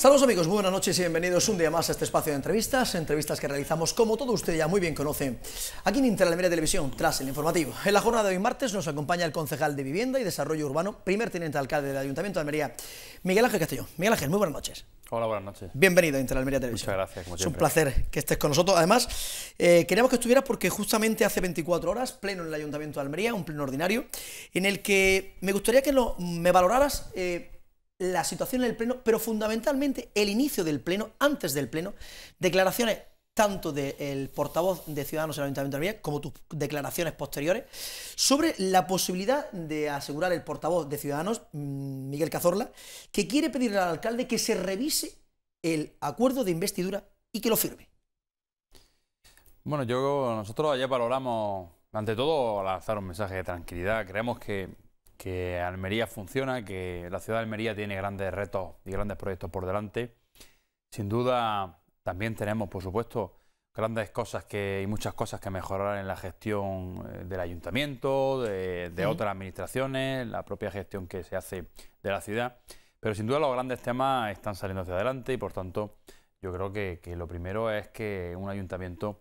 Saludos amigos, buenas noches y bienvenidos un día más a este espacio de entrevistas, entrevistas que realizamos como todo usted ya muy bien conoce, aquí en Interalmería Televisión, tras el informativo. En la jornada de hoy martes nos acompaña el concejal de Vivienda y Desarrollo Urbano, primer teniente alcalde del Ayuntamiento de Almería, Miguel Ángel Castellón. Miguel Ángel, muy buenas noches. Hola, buenas noches. Bienvenido a Interalmería Televisión. Muchas gracias, como Es un placer que estés con nosotros. Además, eh, queríamos que estuvieras porque justamente hace 24 horas, pleno en el Ayuntamiento de Almería, un pleno ordinario, en el que me gustaría que lo, me valoraras... Eh, la situación en el Pleno, pero fundamentalmente el inicio del Pleno, antes del Pleno, declaraciones tanto del portavoz de Ciudadanos en el Ayuntamiento de Almería como tus declaraciones posteriores sobre la posibilidad de asegurar el portavoz de Ciudadanos, mm, Miguel Cazorla, que quiere pedirle al alcalde que se revise el acuerdo de investidura y que lo firme. Bueno, yo nosotros ayer valoramos, ante todo, lanzar un mensaje de tranquilidad. Creemos que que Almería funciona, que la ciudad de Almería tiene grandes retos y grandes proyectos por delante. Sin duda, también tenemos, por supuesto, grandes cosas que, y muchas cosas que mejorar en la gestión eh, del ayuntamiento, de, otras administraciones, la propia gestión que se hace de la ciudad. Pero sin duda los grandes temas están saliendo hacia adelante y por tanto yo creo que, que lo primero es que un ayuntamiento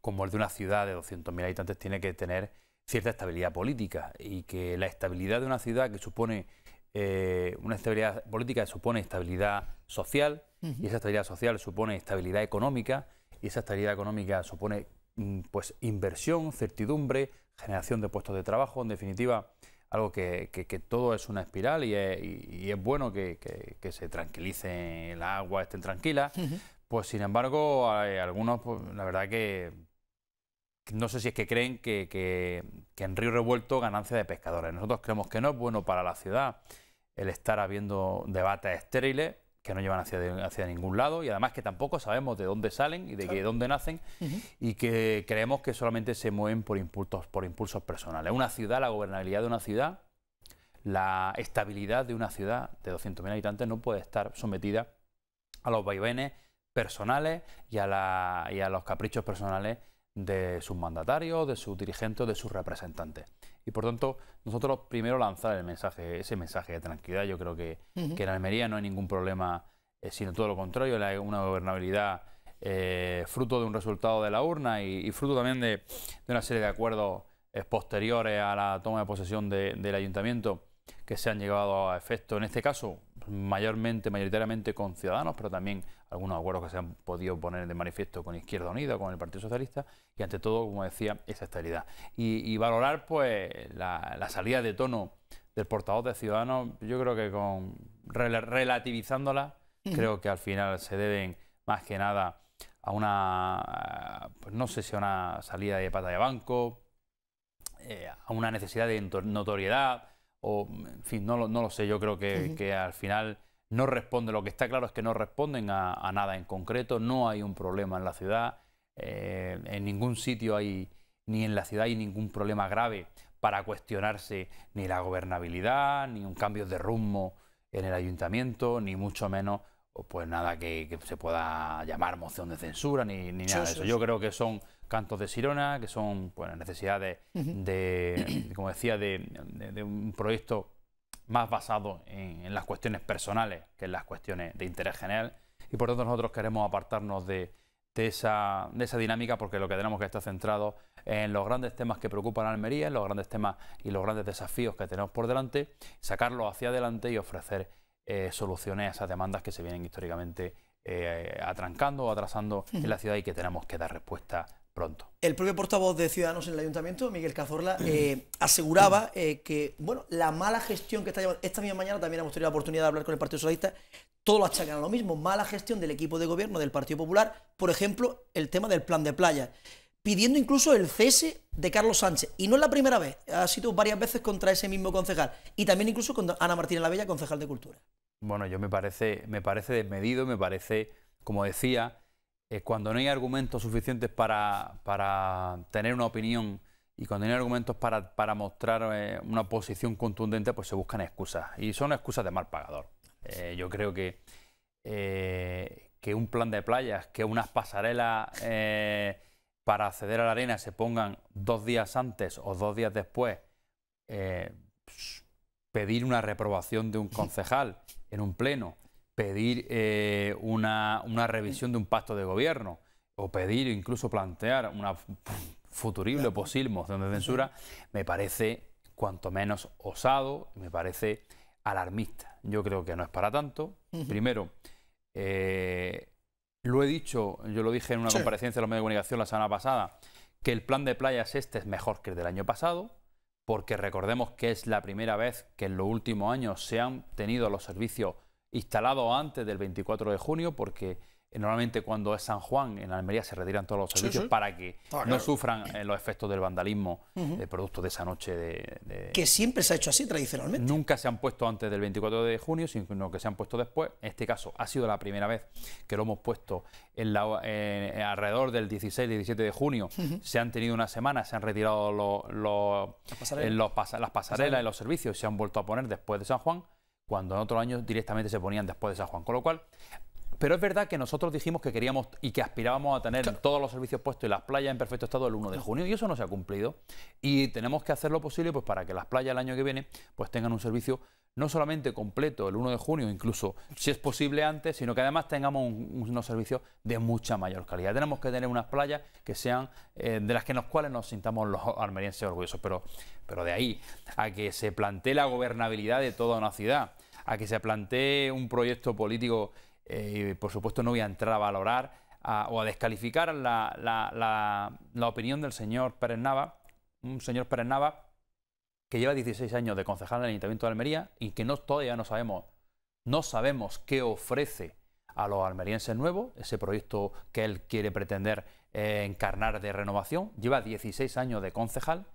como el de una ciudad de 200.000 habitantes tiene que tener cierta estabilidad política y que la estabilidad de una ciudad que supone eh, una estabilidad política supone estabilidad social y esa estabilidad social supone estabilidad económica y esa estabilidad económica supone mm, pues inversión, certidumbre, generación de puestos de trabajo, en definitiva algo que, todo es una espiral y es, bueno que, se tranquilice el agua, estén tranquilas, pues sin embargo hay algunos, pues, la verdad que no sé si es que creen que, en Río Revuelto ganancia de pescadores. Nosotros creemos que no es bueno para la ciudad el estar habiendo debates estériles que no llevan hacia, hacia ningún lado y además que tampoco sabemos de dónde salen y de, dónde nacen y que creemos que solamente se mueven por impulsos, por impulsos personales. Una ciudad, la gobernabilidad de una ciudad, la estabilidad de una ciudad de 200.000 habitantes no puede estar sometida a los vaivenes personales y a, la, y a los caprichos personales de sus mandatarios, de sus dirigentes, de sus representantes. Y por tanto, nosotros primero lanzar el mensaje, ese mensaje de tranquilidad. Yo creo que, en Almería no hay ningún problema, eh, sino todo lo contrario, una gobernabilidad eh, fruto de un resultado de la urna y, fruto también de, una serie de acuerdos eh, posteriores a la toma de posesión del ayuntamiento que se han llevado a efecto. En este caso, mayormente, mayoritariamente con Ciudadanos, pero también algunos acuerdos que se han podido poner de manifiesto con Izquierda Unida, con el Partido Socialista, y ante todo, como decía, esa estabilidad. Y, valorar pues la, salida de tono del portavoz de Ciudadanos, yo creo que con relativizándola, creo que al final se deben más que nada a una, pues, no sé si una salida de pata de banco, eh, a una necesidad de notoriedad, o en fin, no lo, sé, yo creo que, al final no responde, lo que está claro es que no responden a, nada en concreto, no hay un problema en la ciudad, eh, en ningún sitio hay, ni en la ciudad hay ningún problema grave para cuestionarse ni la gobernabilidad, ni un cambio de rumbo en el ayuntamiento, ni mucho menos pues nada que, se pueda llamar moción de censura, ni, ni nada de eso. Yo creo que son cantos de Sirona, que son pues, necesidades de, como decía, de, un proyecto más basado en, las cuestiones personales que en las cuestiones de interés general. Y por tanto nosotros queremos apartarnos de, de esa, dinámica porque lo que tenemos que estar centrado en los grandes temas que preocupan a Almería, en los grandes temas y los grandes desafíos que tenemos por delante, sacarlos hacia adelante y ofrecer eh, soluciones a esas demandas que se vienen históricamente eh, atrancando o atrasando en la ciudad y que tenemos que dar respuesta el propio portavoz de Ciudadanos en el Ayuntamiento, Miguel Cazorla, eh, aseguraba eh, que bueno, la mala gestión que está llevando... Esta misma mañana también hemos tenido la oportunidad de hablar con el Partido Socialista. Todos lo achacan a lo mismo. Mala gestión del equipo de gobierno del Partido Popular. Por ejemplo, el tema del plan de playa. Pidiendo incluso el cese de Carlos Sánchez. Y no es la primera vez. Ha sido varias veces contra ese mismo concejal. Y también incluso contra Ana Martínez La concejal de Cultura. Bueno, yo me parece, me parece desmedido, me parece, como decía cuando no hay argumentos suficientes para, tener una opinión y cuando no hay argumentos para, mostrar eh, una posición contundente, pues se buscan excusas. Y son excusas de mal pagador. Eh, yo creo que, eh, que un plan de playas, que unas pasarelas para acceder a la arena se pongan dos días antes o dos días después, pedir una reprobación de un concejal en un pleno, pedir eh, una, revisión de un pacto de gobierno o pedir incluso plantear una futurible posible moción de censura, me parece cuanto menos osado, me parece alarmista. Yo creo que no es para tanto. Primero, eh, lo he dicho, yo lo dije en una comparecencia de los medios de comunicación la semana pasada, que el plan de playas este es mejor que el del año pasado, porque recordemos que es la primera vez que en los últimos años se han tenido los servicios instalado antes del 24 de junio, porque eh, normalmente cuando es San Juan, en Almería se retiran todos los servicios para que ah, no sufran eh, los efectos del vandalismo de eh, producto de esa noche de, Que siempre se ha hecho así tradicionalmente. Nunca se han puesto antes del 24 de junio, sino que se han puesto después. En este caso ha sido la primera vez que lo hemos puesto en la, alrededor del 16-17 de junio. Se han tenido una semana, se han retirado los, las pasarelas, y los servicios se han vuelto a poner después de San Juan cuando en otros años directamente se ponían después de San Juan. Con lo cual, pero es verdad que nosotros dijimos que queríamos y que aspirábamos a tener todos los servicios puestos y las playas en perfecto estado el 1 de junio y eso no se ha cumplido y tenemos que hacer lo posible pues para que las playas el año que viene pues tengan un servicio no solamente completo el 1 de junio, incluso si es posible antes, sino que además tengamos unos servicios de mucha mayor calidad. Tenemos que tener unas playas que sean eh, de las que cuales nos sintamos los armerienses orgullosos, pero, pero de ahí a que se plantee la gobernabilidad de toda una ciudad, a que se plantee un proyecto político, eh, por supuesto no voy a entrar a valorar o a descalificar la, la, la opinión del señor Pérez Nava, un señor Pérez Nava que lleva 16 años de concejal en el Ayuntamiento de Almería y que todavía no sabemos, no sabemos qué ofrece a los almerienses nuevos, ese proyecto que él quiere pretender eh, encarnar de renovación. Lleva 16 años de concejal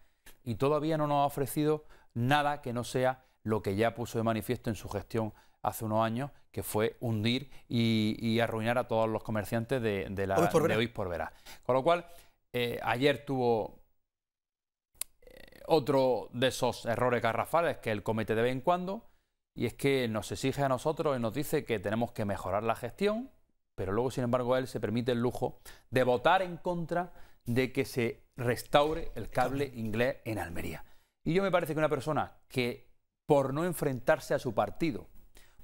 y todavía no nos ha ofrecido nada que no sea lo que ya puso de manifiesto en su gestión hace unos años, que fue hundir y, arruinar a todos los comerciantes de, la, hoy por de hoy por verá. Con lo cual, eh, ayer tuvo otro de esos errores garrafales que él comete de vez en cuando, y es que nos exige a nosotros y nos dice que tenemos que mejorar la gestión, pero luego, sin embargo, él se permite el lujo de votar en contra de que se restaure el cable inglés en Almería. Y yo me parece que una persona que, por no enfrentarse a su partido,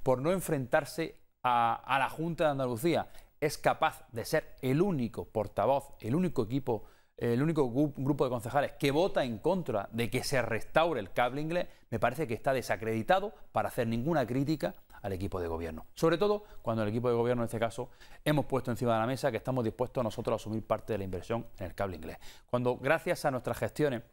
por no enfrentarse a, a la Junta de Andalucía, es capaz de ser el único portavoz, el único equipo el único grupo de concejales que vota en contra de que se restaure el cable inglés, me parece que está desacreditado para hacer ninguna crítica al equipo de gobierno. Sobre todo cuando el equipo de gobierno, en este caso, hemos puesto encima de la mesa que estamos dispuestos nosotros a asumir parte de la inversión en el cable inglés. Cuando, gracias a nuestras gestiones,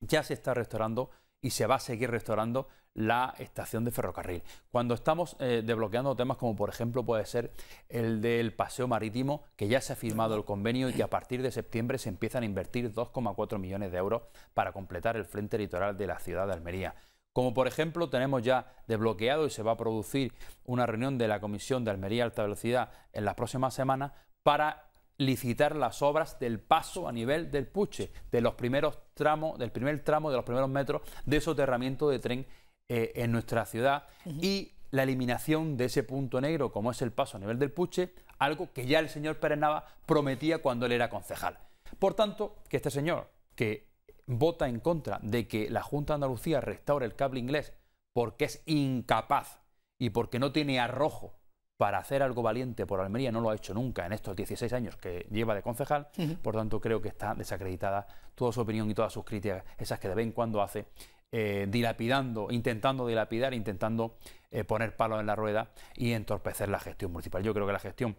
ya se está restaurando y se va a seguir restaurando la estación de ferrocarril. Cuando estamos eh, desbloqueando temas como por ejemplo puede ser el del paseo marítimo, que ya se ha firmado el convenio y que a partir de septiembre se empiezan a invertir 2,4 millones de euros para completar el frente litoral de la ciudad de Almería. Como por ejemplo tenemos ya desbloqueado y se va a producir una reunión de la Comisión de Almería Alta Velocidad en las próximas semanas para licitar las obras del paso a nivel del Puche, de los primeros tramos, del primer tramo, de los primeros metros de soterramiento de tren eh, en nuestra ciudad y la eliminación de ese punto negro como es el paso a nivel del Puche, algo que ya el señor Pérez prometía cuando él era concejal. Por tanto, que este señor que vota en contra de que la Junta de Andalucía restaure el cable inglés porque es incapaz y porque no tiene arrojo para hacer algo valiente por Almería, no lo ha hecho nunca en estos 16 años que lleva de concejal, por tanto creo que está desacreditada toda su opinión y todas sus críticas, esas que de vez en cuando hace, eh, dilapidando, intentando dilapidar, intentando eh, poner palos en la rueda y entorpecer la gestión municipal. Yo creo que la gestión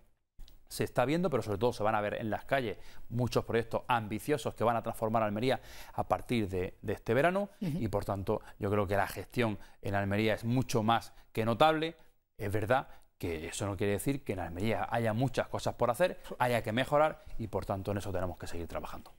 se está viendo, pero sobre todo se van a ver en las calles muchos proyectos ambiciosos que van a transformar Almería a partir de, este verano y por tanto yo creo que la gestión en Almería es mucho más que notable, es verdad que eso no quiere decir que en Almería haya muchas cosas por hacer, haya que mejorar y por tanto en eso tenemos que seguir trabajando.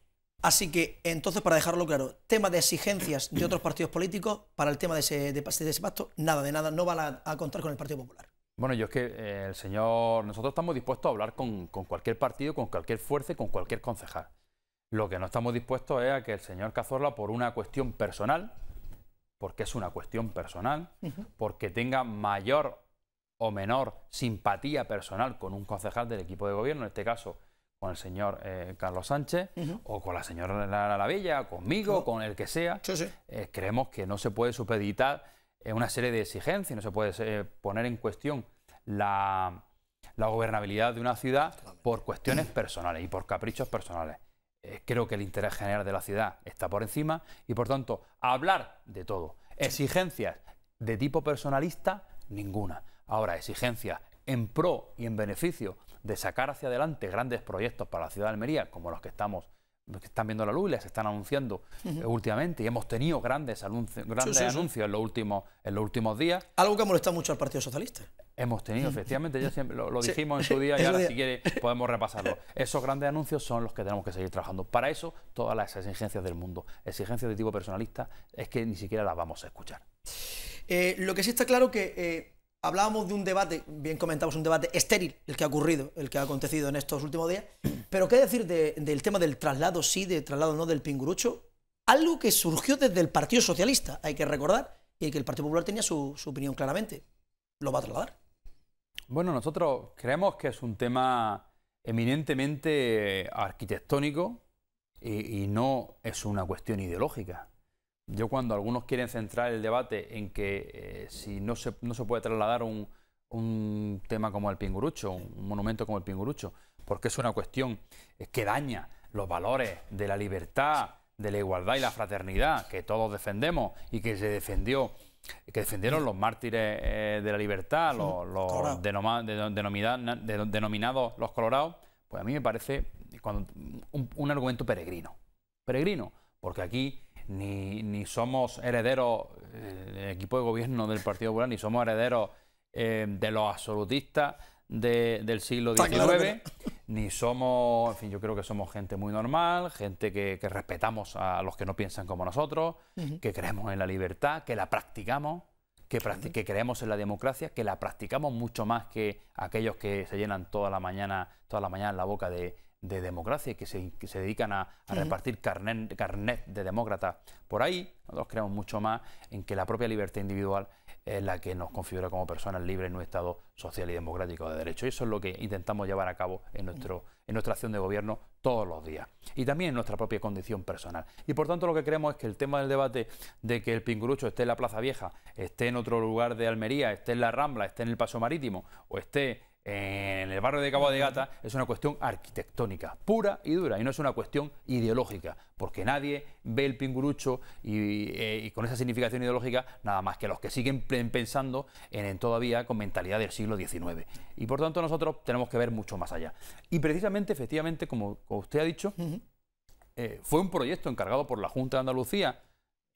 Así que, entonces, para dejarlo claro, tema de exigencias de otros partidos políticos para el tema de ese, pacto, nada de nada, no va a, contar con el Partido Popular. Bueno, yo es que eh, el señor, nosotros estamos dispuestos a hablar con, cualquier partido, con cualquier fuerza y con cualquier concejal. Lo que no estamos dispuestos es a que el señor Cazorla, por una cuestión personal, porque es una cuestión personal, porque tenga mayor o menor simpatía personal con un concejal del equipo de gobierno, en este caso con el señor eh, Carlos Sánchez o con la señora Lavella, conmigo, con el que sea, eh, creemos que no se puede supeditar eh, una serie de exigencias, no se puede poner en cuestión la, gobernabilidad de una ciudad por cuestiones personales y por caprichos personales. creo que el interés general de la ciudad está por encima y, por tanto, hablar de todo. Exigencias de tipo personalista, ninguna. Ahora, exigencias en pro y en beneficio de sacar hacia adelante grandes proyectos para la ciudad de Almería, como los que estamos que están viendo la luz y les están anunciando eh, últimamente y hemos tenido grandes, grandes anuncios en los, últimos, en los últimos días. Algo que ha molestado mucho al Partido Socialista. Hemos tenido, efectivamente, ya siempre lo, dijimos en su día y ahora si quiere podemos repasarlo. Esos grandes anuncios son los que tenemos que seguir trabajando. Para eso, todas las exigencias del mundo, exigencias de tipo personalista, es que ni siquiera las vamos a escuchar. Eh, lo que sí está claro que eh, hablábamos de un debate, bien comentamos, un debate estéril, el que ha ocurrido, el que ha acontecido en estos últimos días. Pero qué decir del tema del traslado sí, del traslado no del pingurucho, algo que surgió desde el Partido Socialista, hay que recordar, y que el Partido Popular tenía su, opinión claramente. ¿Lo va a trasladar? Bueno, nosotros creemos que es un tema eminentemente arquitectónico y no es una cuestión ideológica. Yo cuando algunos quieren centrar el debate en que eh, si no se, no se puede trasladar un, tema como el pingurucho, un monumento como el pingurucho, porque es una cuestión que daña los valores de la libertad, de la igualdad y la fraternidad que todos defendemos y que se defendió que defendieron los mártires eh, de la libertad, los, de, denominados los colorados, pues a mí me parece un, argumento peregrino. Peregrino, porque aquí ni, somos herederos, eh, del equipo de gobierno del Partido Popular, ni somos herederos eh, de los absolutistas del siglo XIX, ni somos, en fin, yo creo que somos gente muy normal, gente que, respetamos a los que no piensan como nosotros, que creemos en la libertad, que la practicamos. Que, que creemos en la democracia, que la practicamos mucho más que aquellos que se llenan toda la mañana, toda la mañana en la boca de de democracia y que se, dedican a, repartir carnet, carnet de demócratas por ahí, nosotros creemos mucho más en que la propia libertad individual es la que nos configura como personas libres en un Estado social y democrático de derecho. Y eso es lo que intentamos llevar a cabo en, nuestro, en nuestra acción de gobierno todos los días y también en nuestra propia condición personal. Y por tanto lo que creemos es que el tema del debate de que el pingurucho esté en la Plaza Vieja, esté en otro lugar de Almería, esté en la Rambla, esté en el Paso Marítimo o esté en el barrio de Cabo de Gata es una cuestión arquitectónica, pura y dura, y no es una cuestión ideológica, porque nadie ve el pingurucho y, eh, con esa significación ideológica nada más que los que siguen pensando en, todavía con mentalidad del siglo XIX. Y por tanto nosotros tenemos que ver mucho más allá. Y precisamente, efectivamente, como, usted ha dicho, eh, fue un proyecto encargado por la Junta de Andalucía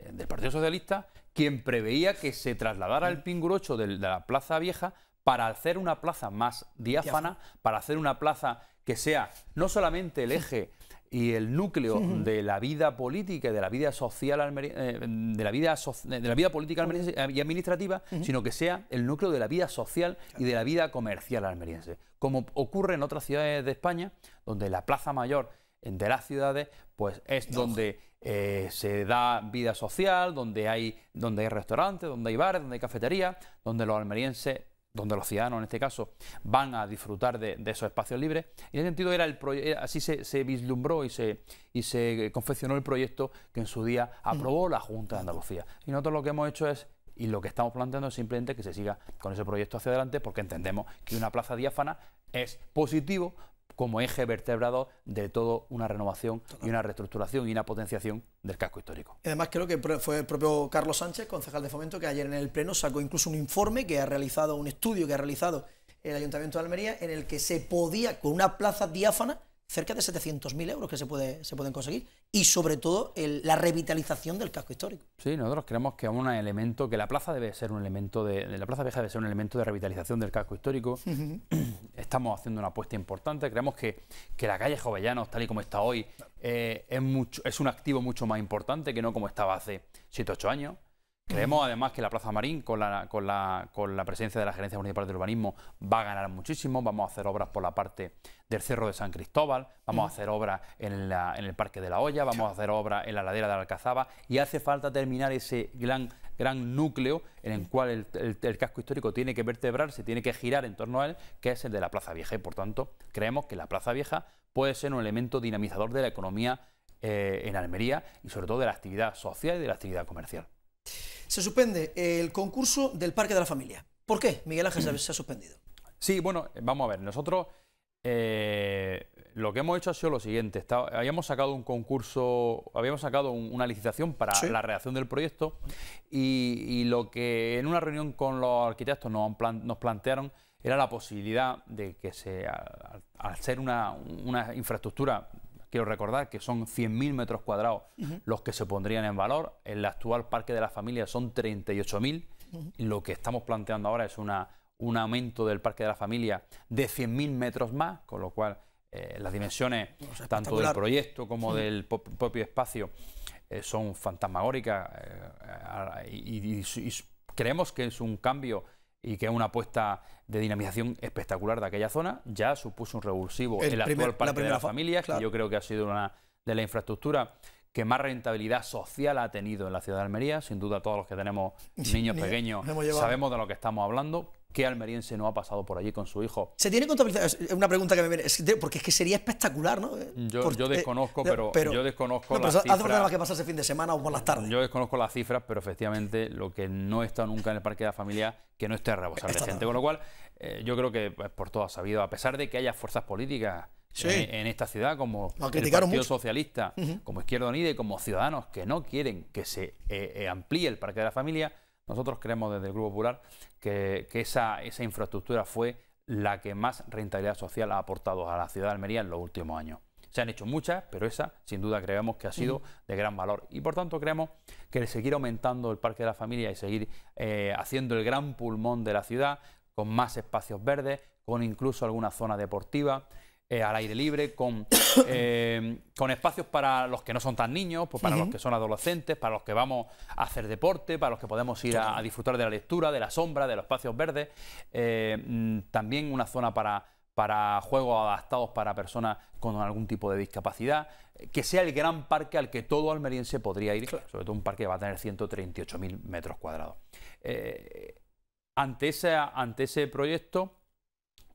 eh, del Partido Socialista, quien preveía que se trasladara el pingurucho de la Plaza Vieja para hacer una plaza más diáfana, para hacer una plaza que sea no solamente el eje y el núcleo de la vida política y de la vida social eh, de la vida de la vida política eh, y administrativa, sino que sea el núcleo de la vida social y de la vida comercial almeriense, como ocurre en otras ciudades de España, donde la plaza mayor de las ciudades, pues es donde eh, se da vida social, donde hay, donde hay restaurantes, donde hay bares, donde hay cafeterías, donde los almerienses donde los ciudadanos en este caso van a disfrutar de, esos espacios libres. Y en ese sentido era el así se, vislumbró y se, y se confeccionó el proyecto que en su día mm. aprobó la Junta de Andalucía. Y nosotros lo que hemos hecho es, y lo que estamos planteando es simplemente que se siga con ese proyecto hacia adelante porque entendemos que una plaza diáfana es positivo como eje vertebrado de toda una renovación y una reestructuración y una potenciación del casco histórico. además creo que fue el propio Carlos Sánchez, concejal de Fomento, que ayer en el Pleno sacó incluso un informe que ha realizado, un estudio que ha realizado el Ayuntamiento de Almería, en el que se podía, con una plaza diáfana, cerca de 700.000 euros que se, puede, se pueden conseguir y sobre todo la revitalización del casco histórico. Sí, nosotros creemos que un elemento, que la plaza debe ser un elemento de, la plaza vieja debe ser un elemento de revitalización del casco histórico. Estamos haciendo una apuesta importante, creemos que, que la calle Jovellanos, tal y como está hoy, eh, es, mucho, es un activo mucho más importante que no como estaba hace 7 8 años. Creemos además que la Plaza Marín, con la, presencia de la Gerencia Municipal de Urbanismo, va a ganar muchísimo. Vamos a hacer obras por la parte del Cerro de San Cristóbal, vamos a hacer obras en, el Parque de la Hoya, vamos a hacer obras en la ladera de Alcazaba y hace falta terminar ese gran, gran núcleo en el cual el, casco histórico tiene que vertebrarse, tiene que girar en torno a él, que es el de la Plaza Vieja. Y por tanto, creemos que la Plaza Vieja puede ser un elemento dinamizador de la economía eh, en Almería y sobre todo de la actividad social y de la actividad comercial. Se suspende el concurso del Parque de la Familia. ¿Por qué, Miguel Ángel, se ha suspendido? Sí, bueno, eh, vamos a ver, nosotros eh, lo que hemos hecho ha sido lo siguiente. habíamos sacado un concurso, habíamos sacado una licitación para la redacción del proyecto y, lo que en una reunión con los arquitectos nos, plantearon era la posibilidad de que se, al, ser una, infraestructura Quiero recordar que son 100.000 metros cuadrados los que se pondrían en valor. En el actual Parque de la Familia son 38.000. Lo que estamos planteando ahora es una, un aumento del Parque de la Familia de 100.000 metros más, con lo cual eh, las dimensiones tanto del proyecto como del propio espacio eh, son fantasmagóricas eh, y, creemos que es un cambio y que es una apuesta de dinamización espectacular de aquella zona. Ya supuso un revulsivo en el actual parte de las familias, yo creo que ha sido una de las infraestructuras que más rentabilidad social ha tenido en la ciudad de Almería. Sin duda, todos los que tenemos niños pequeños sabemos de lo que estamos hablando. ¿Qué almeriense no ha pasado por allí con su hijo? ¿Se tiene contabilidad? Es una pregunta que me viene, porque es que sería espectacular, ¿no? Yo, desconozco, eh, pero, yo desconozco no, pero que pasa ese fin de semana o por las tardes. Yo desconozco las cifras, pero efectivamente lo que no está nunca en el Parque de la Familia, que no esté a rebosar de gente. Con lo cual, eh, yo creo que pues, por todo ha sabido, a pesar de que haya fuerzas políticas eh, en, esta ciudad, como el Partido Socialista, como Izquierda Unida y como ciudadanos que no quieren que se amplíe el Parque de la Familia, nosotros creemos desde el Grupo Popular que, esa, infraestructura fue la que más rentabilidad social ha aportado a la ciudad de Almería en los últimos años. Se han hecho muchas, pero esa sin duda creemos que ha sido de gran valor. Y por tanto creemos que el seguir aumentando el Parque de la Familia y seguir eh, haciendo el gran pulmón de la ciudad, con más espacios verdes, con incluso alguna zona deportiva, eh, al aire libre, con, em, con espacios para los que no son tan niños, pues para los que son adolescentes, para los que vamos a hacer deporte, para los que podemos ir a, disfrutar de la lectura, de la sombra, de los espacios verdes. Eh, mm, también una zona para, juegos adaptados para personas con algún tipo de discapacidad. Eh, que sea el gran parque al que todo almeriense podría ir, sobre todo un parque que va a tener 138.000 metros cuadrados. ante ese proyecto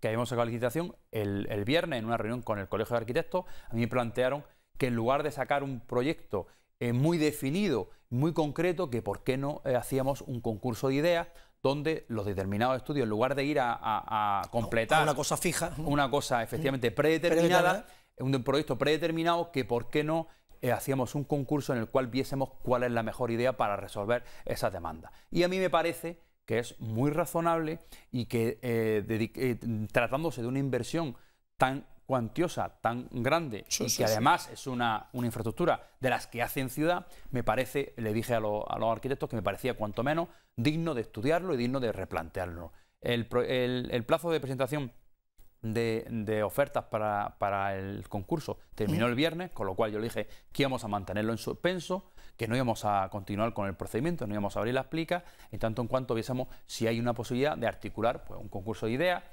que habíamos sacado la licitación el, viernes en una reunión con el Colegio de Arquitectos, a mí me plantearon que en lugar de sacar un proyecto eh, muy definido, muy concreto, que por qué no eh, hacíamos un concurso de ideas donde los determinados estudios, en lugar de ir a, completar... una cosa fija. Una cosa efectivamente mm. predeterminada, un proyecto predeterminado, que por qué no eh, hacíamos un concurso en el cual viésemos cuál es la mejor idea para resolver esa demanda. Y a mí me parece que es muy razonable y que eh, eh, tratándose de una inversión tan cuantiosa, tan grande, y que además es una, infraestructura de las que hacen ciudad, me parece, le dije a, los arquitectos que me parecía cuanto menos digno de estudiarlo y digno de replantearlo. El, plazo de presentación de, ofertas para, para, el concurso terminó el viernes, con lo cual yo le dije que íbamos a mantenerlo en suspenso que no íbamos a continuar con el procedimiento, no íbamos a abrir la plicas, en tanto en cuanto viésemos si hay una posibilidad de articular pues, un concurso de ideas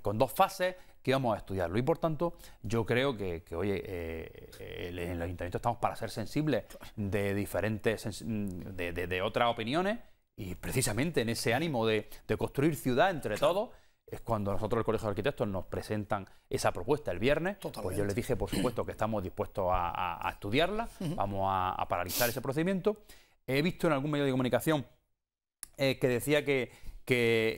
con dos fases que íbamos a estudiarlo. Y por tanto, yo creo que, que oye, eh, en los ayuntamientos estamos para ser sensibles de diferentes, de, otras opiniones y precisamente en ese ánimo de construir ciudad entre todos es cuando nosotros, el Colegio de Arquitectos, nos presentan esa propuesta el viernes. Pues yo les dije, por supuesto, que estamos dispuestos a, estudiarla, vamos a, paralizar ese procedimiento. He visto en algún medio de comunicación eh, que decía que,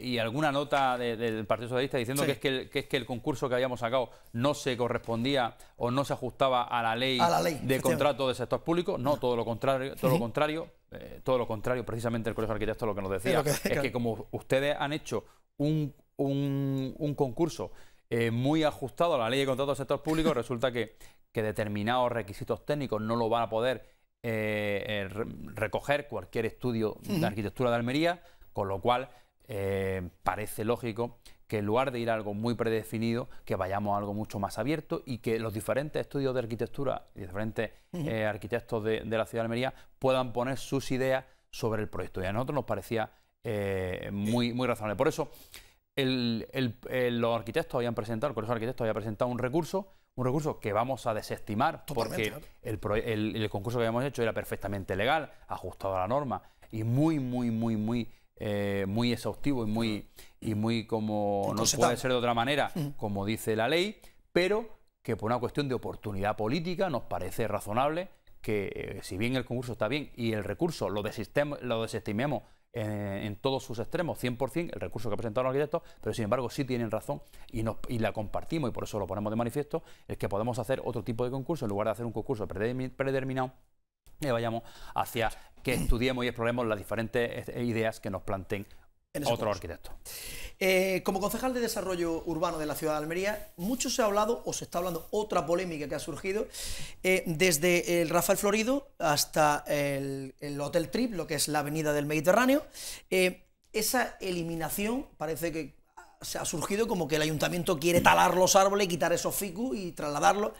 y alguna nota del Partido Socialista diciendo que, es que, el, es que, el, concurso que habíamos sacado no se correspondía o no se ajustaba a la ley, de contrato de sector público. No, todo lo contrario, todo lo contrario, eh, todo lo contrario, precisamente el Colegio de Arquitectos lo que nos decía es que como ustedes han hecho un, un, concurso eh, muy ajustado a la ley de contratos del sector público, resulta que, que determinados requisitos técnicos no lo van a poder eh, eh, recoger cualquier estudio de arquitectura de Almería, con lo cual parece lógico que en lugar de ir a algo muy predefinido, que vayamos a algo mucho más abierto y que los diferentes estudios de arquitectura y diferentes arquitectos de, la ciudad de Almería puedan poner sus ideas sobre el proyecto. Y a nosotros nos parecía muy, muy razonable. Por eso, el, eh, los arquitectos habían presentado, el Colegio de Arquitectos había presentado un recurso, un recurso que vamos a desestimar porque el, concurso que habíamos hecho era perfectamente legal, ajustado a la norma y muy, muy, muy, muy, eh, muy exhaustivo y muy, y muy como no puede ser de otra manera, mm. como dice la ley, pero que por una cuestión de oportunidad política nos parece razonable que eh, si bien el concurso está bien y el recurso lo, lo desestimemos eh, en, todos sus extremos, 100%, el recurso que ha presentado el arquitecto, pero sin embargo sí tienen razón y, y la compartimos y por eso lo ponemos de manifiesto, es que podemos hacer otro tipo de concurso en lugar de hacer un concurso predeterminado y eh, vayamos hacia que estudiemos y exploremos las diferentes eh, ideas que nos planteen otro arquitecto. Eh, como concejal de Desarrollo Urbano de la Ciudad de Almería, mucho se ha hablado, o se está hablando, otra polémica que ha surgido, eh, desde el Rafael Florido hasta el, Hotel Trip, lo que es la Avenida del Mediterráneo. Eh, esa eliminación parece que se ha surgido como que el ayuntamiento quiere talar los árboles, quitar esos ficus y trasladarlos.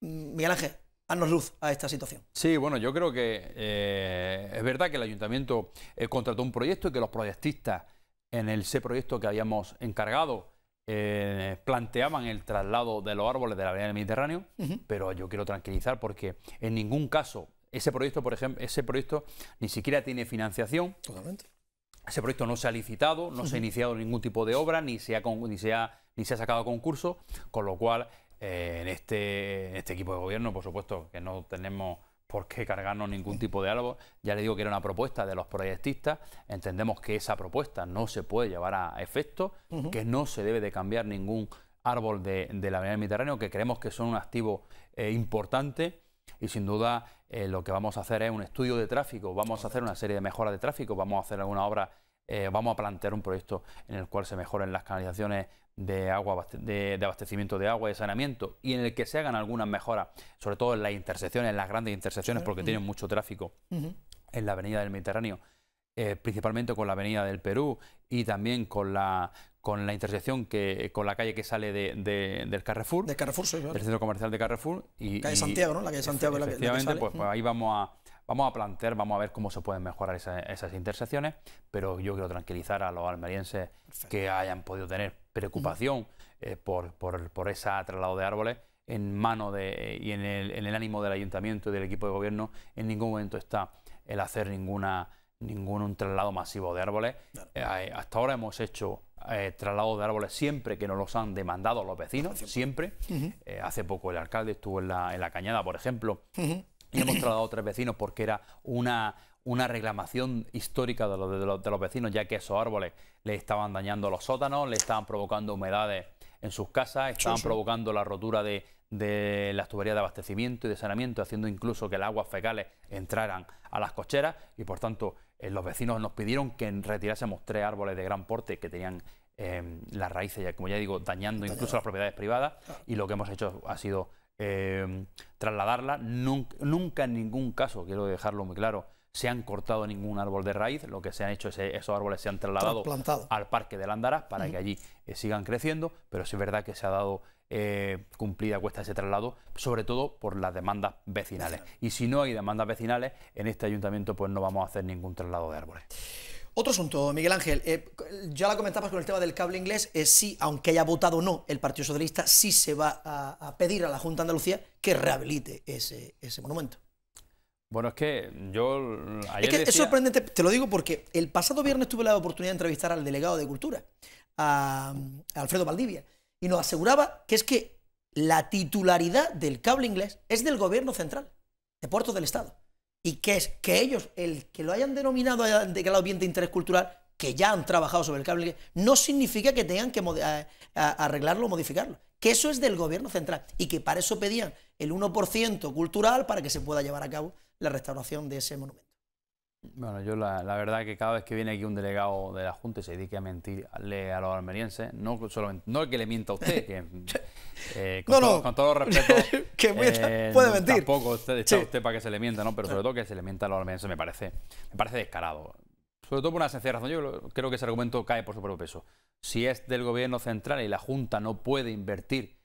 Miguel Ángel, Haznos luz a esta situación. Sí, bueno, yo creo que eh, es verdad que el ayuntamiento eh, contrató un proyecto y que los proyectistas en el ese proyecto que habíamos encargado eh, planteaban el traslado de los árboles de la avenida del Mediterráneo, pero yo quiero tranquilizar porque en ningún caso ese proyecto, por ejemplo, ese proyecto ni siquiera tiene financiación. Totalmente. Ese proyecto no se ha licitado, no se ha iniciado ningún tipo de obra, ni ni se ha, ni se ha sacado concurso, con lo cual eh, este, en, este, equipo de gobierno, por supuesto, que no tenemos por qué cargarnos ningún tipo de árbol. Ya le digo que era una propuesta de los proyectistas. Entendemos que esa propuesta no se puede llevar a efecto, que no se debe de cambiar ningún árbol de, la Avenida del Mediterráneo, que creemos que son un activo eh, importante y sin duda eh, lo que vamos a hacer es un estudio de tráfico, vamos a hacer una serie de mejoras de tráfico, vamos a hacer alguna obra, vamos a plantear un proyecto en el cual se mejoren las canalizaciones de, agua, de, abastecimiento de agua y de saneamiento y en el que se hagan algunas mejoras, sobre todo en las intersecciones, en las grandes intersecciones, porque tienen mucho tráfico en la Avenida del Mediterráneo, eh, principalmente con la Avenida del Perú y también con la, con la intersección que con la calle que sale de, del Carrefour, de del centro comercial de Carrefour y calle Santiago, ¿no? La calle Santiago, la sale. pues, pues ahí vamos a, Vamos a plantear, vamos a ver cómo se pueden mejorar esas intersecciones, pero yo quiero tranquilizar a los almerienses que hayan podido tener preocupación eh, por, por, por ese traslado de árboles en mano de, y en el, ánimo del ayuntamiento y del equipo de gobierno, en ningún momento está el hacer ninguna, ningún traslado masivo de árboles. Eh, hasta ahora hemos hecho eh, traslados de árboles siempre que nos los han demandado los vecinos, siempre. hace poco el alcalde estuvo en la, Cañada, por ejemplo y hemos trasladado a tres vecinos porque era una, una reclamación histórica de los, de, los, vecinos, ya que esos árboles le estaban dañando los sótanos, le estaban provocando humedades en sus casas, estaban provocando la rotura de, de las tuberías de abastecimiento y de saneamiento, haciendo incluso que las aguas fecales entraran a las cocheras y por tanto eh, los vecinos nos pidieron que retirásemos tres árboles de gran porte que tenían eh, las raíces, ya, como ya digo, dañando incluso las propiedades privadas y lo que hemos hecho ha sido Em, trasladarla. Nunca, en ningún caso, quiero dejarlo muy claro, se han cortado ningún árbol de raíz, lo que se han hecho es eh, esos árboles se han trasladado al parque de Landaras para que allí eh, sigan creciendo, pero sí es verdad que se ha dado eh, cumplida cuesta ese traslado, sobre todo por las demandas vecinales. Y si no hay demandas vecinales, en este ayuntamiento pues no vamos a hacer ningún traslado de árboles. Otro asunto, Miguel Ángel. Eh, ya la comentabas con el tema del cable inglés. es eh, sí, aunque haya votado no el Partido Socialista, sí se va a, pedir a la Junta de Andalucía que rehabilite ese, monumento. Bueno, es que yo Es que es sorprendente, te lo digo porque el pasado viernes tuve la oportunidad de entrevistar al delegado de Cultura, a, Alfredo Valdivia, y nos aseguraba que es que la titularidad del cable inglés es del gobierno central, de puertos del Estado y que es que ellos, el que lo hayan denominado declarado bien de interés cultural, que ya han trabajado sobre el cable, no significa que tengan que arreglarlo o modificarlo. Que eso es del gobierno central y que para eso pedían el 1% cultural para que se pueda llevar a cabo la restauración de ese monumento. Bueno, yo la, la, verdad que cada vez que viene aquí un delegado de la Junta y se dedica a mentirle a los almerienses, no solamente, no que le mienta a usted, que eh, con, todo, eh, no. puede mentir. Tampoco usted, está usted para que se le mienta, ¿no? Pero sobre todo que se le mienta a los almerienses me parece, me parece descarado. Sobre todo por una sencilla razón. Yo creo que ese argumento cae por su propio peso. Si es del gobierno central y la Junta no puede invertir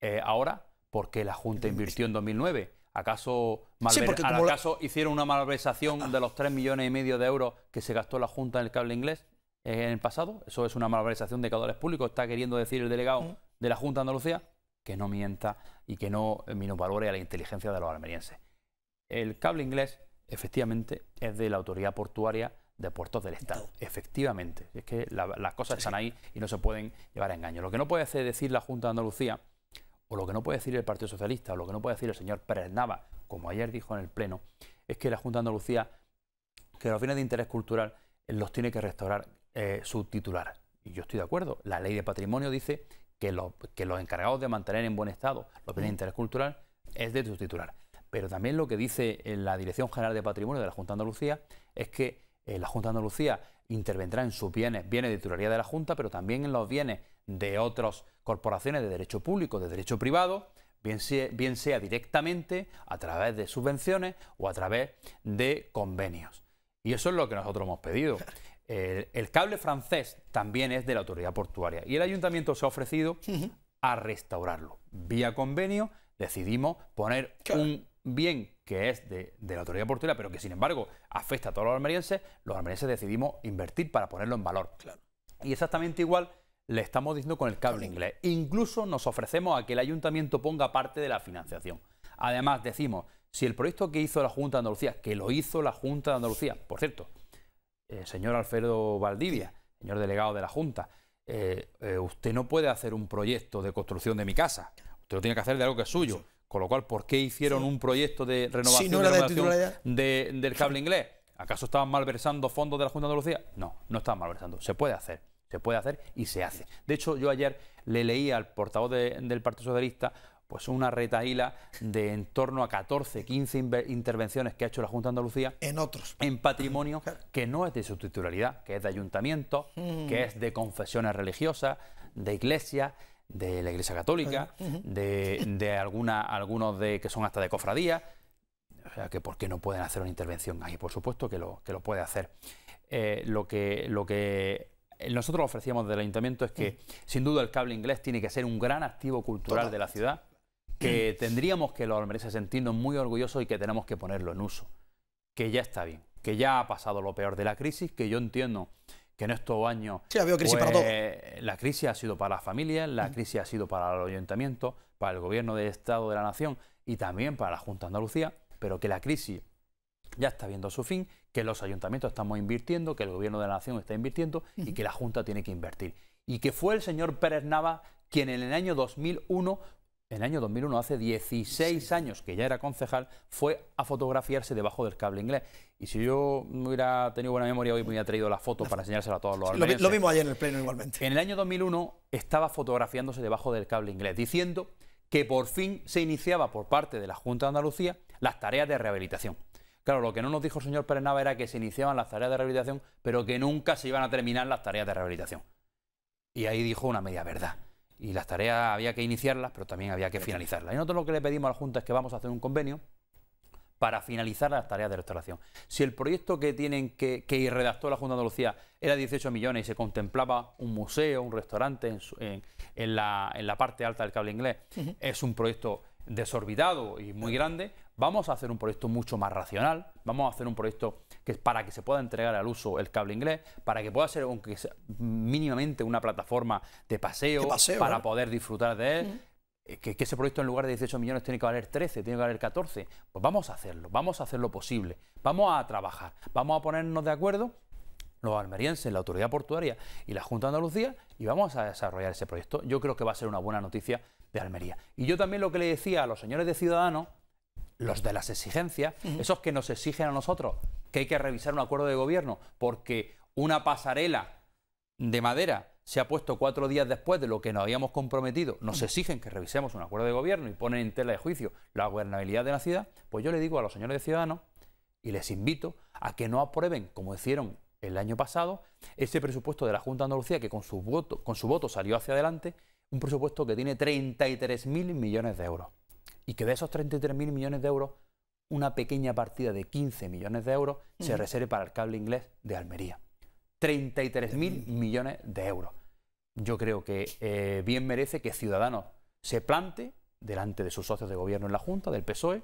eh, ahora, ¿por qué la Junta invirtió en 2009? ¿Acaso, hicieron una malversación de los 3 millones y medio de euros que se gastó la Junta en el cable inglés en el pasado? ¿Eso es una malversación de caudales públicos? ¿Está queriendo decir el delegado mm. de la Junta de Andalucía? Que no mienta y que no minusvalore a la inteligencia de los almerienses. El cable inglés, efectivamente, es de la autoridad portuaria de puertos del Estado. Efectivamente. Es que las cosas están ahí y no se pueden llevar a engaño. Lo que no puede hacer decir la Junta de Andalucía o lo que no puede decir el Partido Socialista, o lo que no puede decir el señor Pérez Nava, como ayer dijo en el Pleno, es que la Junta de Andalucía, que los bienes de interés cultural los tiene que restaurar eh, su titular. Y yo estoy de acuerdo, la ley de patrimonio dice que, que los encargados de mantener en buen estado los bienes de interés cultural es de su titular. Pero también lo que dice eh, la Dirección General de Patrimonio de la Junta de Andalucía es que eh, la Junta de Andalucía intervendrá en sus bienes, bienes de titularidad de la Junta, pero también en los bienes de otras corporaciones de derecho público, de derecho privado, bien sea, directamente a través de subvenciones o a través de convenios. Y eso es lo que nosotros hemos pedido. El, cable francés también es de la autoridad portuaria y el ayuntamiento se ha ofrecido a restaurarlo. Vía convenio decidimos poner un bien que es de, la autoridad portuaria, pero que sin embargo afecta a todos los almerienses, los almerienses decidimos invertir para ponerlo en valor. Y exactamente igual le estamos diciendo con el cable inglés. Incluso nos ofrecemos a que el ayuntamiento ponga parte de la financiación. Además, decimos, si el proyecto que hizo la Junta de Andalucía, que lo hizo la Junta de Andalucía, por cierto, eh, señor Alfredo Valdivia, señor delegado de la Junta, eh, eh, usted no puede hacer un proyecto de construcción de mi casa, usted lo tiene que hacer de algo que es suyo. Con lo cual, ¿por qué hicieron un proyecto de renovación, del cable inglés? ¿Acaso estaban malversando fondos de la Junta de Andalucía? No, no estaban malversando, se puede hacer. Se puede hacer y se hace. De hecho, yo ayer le leí al portavoz del Partido Socialista pues una retaíla de en torno a 14, 15 intervenciones que ha hecho la Junta de Andalucía en otros en patrimonio que no es de su titularidad, que es de ayuntamiento, mm. que es de confesiones religiosas, de iglesia, de la Iglesia Católica, de, de alguna, algunos de que son hasta de cofradía. O sea, que por qué no pueden hacer una intervención ahí, por supuesto que lo, que lo puede hacer. Eh, lo, que, lo que eh, nosotros lo ofrecíamos del ayuntamiento es que sin duda el cable inglés tiene que ser un gran activo cultural de la ciudad, que tendríamos que los merece sentirnos muy orgullosos y que tenemos que ponerlo en uso, que ya está bien, que ya ha pasado lo peor de la crisis, que yo entiendo que en estos años sí, ha habido crisis pues, la crisis ha sido para las familias, la crisis ha sido para el Ayuntamiento, para el gobierno de Estado de la Nación y también para la Junta de Andalucía, pero que la crisis ya está viendo su fin, que los ayuntamientos estamos invirtiendo, que el gobierno de la nación está invirtiendo y que la Junta tiene que invertir. Y que fue el señor Pérez Nava quien en el año 2001, en el año 2001, hace 16 años que ya era concejal, fue a fotografiarse debajo del cable inglés. Y si yo no hubiera tenido buena memoria hoy, me hubiera traído la foto para enseñársela a todos los sí, Lo, vimos ayer en el pleno igualmente. En el año 2001 estaba fotografiándose debajo del cable inglés, diciendo que por fin se iniciaba por parte de la Junta de Andalucía las tareas de rehabilitación. Claro, lo que no nos dijo el señor Pérez era que se iniciaban las tareas de rehabilitación, pero que nunca se iban a terminar las tareas de rehabilitación. Y ahí dijo una media verdad. Y las tareas había que iniciarlas, pero también había que finalizarlas. Y nosotros lo que le pedimos a la Junta es que vamos a hacer un convenio para finalizar las tareas de restauración. Si el proyecto que tienen que, que redactó la Junta de Andalucía era 18 millones y se contemplaba un museo, un restaurante en, la, parte alta del cable inglés, es un proyecto desorbitado y muy grande, vamos a hacer un proyecto mucho más racional, vamos a hacer un proyecto que para que se pueda entregar al uso el cable inglés, para que pueda ser mínimamente una plataforma de paseo, para poder disfrutar de él. Eh, que, que, ese proyecto en lugar de 18 millones tiene que valer 13, tiene que valer 14. Pues vamos a hacerlo, vamos a hacer lo posible, vamos a trabajar, vamos a ponernos de acuerdo los almerienses, la autoridad portuaria y la Junta de Andalucía y vamos a desarrollar ese proyecto. Yo creo que va a ser una buena noticia de Almería. Y yo también lo que le decía a los señores de Ciudadanos los de las exigencias, esos que nos exigen a nosotros que hay que revisar un acuerdo de gobierno porque una pasarela de madera se ha puesto cuatro días después de lo que nos habíamos comprometido, nos exigen que revisemos un acuerdo de gobierno y ponen en tela de juicio la gobernabilidad de la ciudad, pues yo le digo a los señores de Ciudadanos y les invito a que no aprueben, como hicieron el año pasado, ese presupuesto de la Junta de Andalucía que con su voto, con su voto salió hacia adelante, un presupuesto que tiene 33.000 millones de euros y que de esos 33.000 millones de euros, una pequeña partida de 15 millones de euros se reserve para el cable inglés de Almería. 33.000 millones de euros. Yo creo que eh, bien merece que Ciudadanos se plante delante de sus socios de gobierno en la Junta, del PSOE,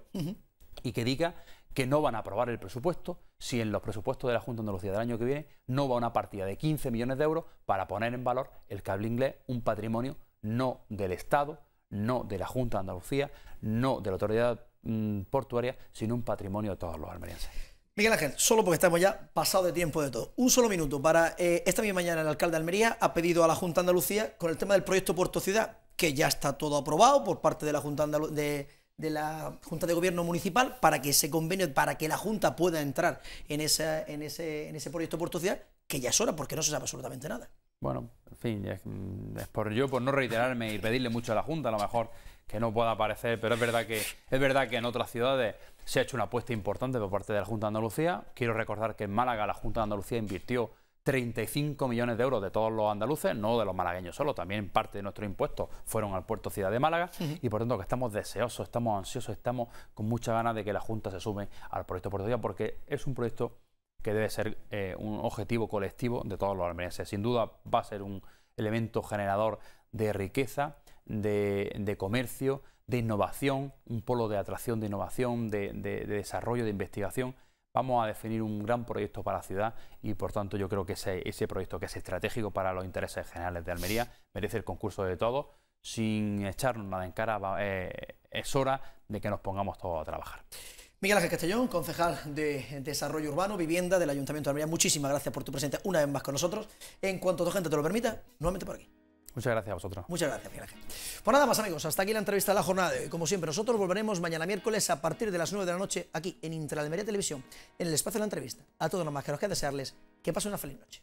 y que diga que no van a aprobar el presupuesto si en los presupuestos de la Junta de Andalucía del año que viene no va una partida de 15 millones de euros para poner en valor el cable inglés, un patrimonio no del Estado, no de la Junta de Andalucía, no de la autoridad mm, portuaria, sino un patrimonio de todos los almerienses. Miguel Ángel, solo porque estamos ya pasado de tiempo de todo, un solo minuto para eh, esta misma mañana el alcalde de Almería ha pedido a la Junta de Andalucía con el tema del proyecto Puerto Ciudad, que ya está todo aprobado por parte de la Junta de, la Junta de Gobierno Municipal para que ese convenio, para que la Junta pueda entrar en, ese, en ese proyecto Puerto Ciudad, que ya es hora porque no se sabe absolutamente nada. Bueno, en fin, mm, es, por yo por no reiterarme y pedirle mucho a la Junta, a lo mejor que no pueda aparecer, pero es verdad que es verdad que en otras ciudades se ha hecho una apuesta importante por parte de la Junta de Andalucía. Quiero recordar que en Málaga la Junta de Andalucía invirtió 35 millones de euros de todos los andaluces, no de los malagueños solo, también parte de nuestro impuesto fueron al puerto Ciudad de Málaga y por tanto que estamos deseosos, estamos ansiosos, estamos con mucha ganas de que la Junta se sume al proyecto Puerto porque es un proyecto que debe ser eh, un objetivo colectivo de todos los almerienses. Sin duda va a ser un elemento generador de riqueza, de, comercio, de innovación, un polo de atracción de innovación, de, desarrollo, de investigación. Vamos a definir un gran proyecto para la ciudad y por tanto yo creo que ese, proyecto que es estratégico para los intereses generales de Almería merece el concurso de todos. Sin echarnos nada en cara, eh, es hora de que nos pongamos todos a trabajar. Miguel Ángel Castellón, concejal de Desarrollo Urbano, Vivienda del Ayuntamiento de Almería, muchísimas gracias por tu presencia una vez más con nosotros. En cuanto tu gente te lo permita, nuevamente por aquí. Muchas gracias a vosotros. Muchas gracias, Miguel Ángel. Pues nada más, amigos, hasta aquí la entrevista de la jornada. Como siempre, nosotros volveremos mañana miércoles a partir de las 9 de la noche aquí en Intralemería Televisión, en el espacio de la entrevista. A todos los más que nos queda desearles que pasen una feliz noche.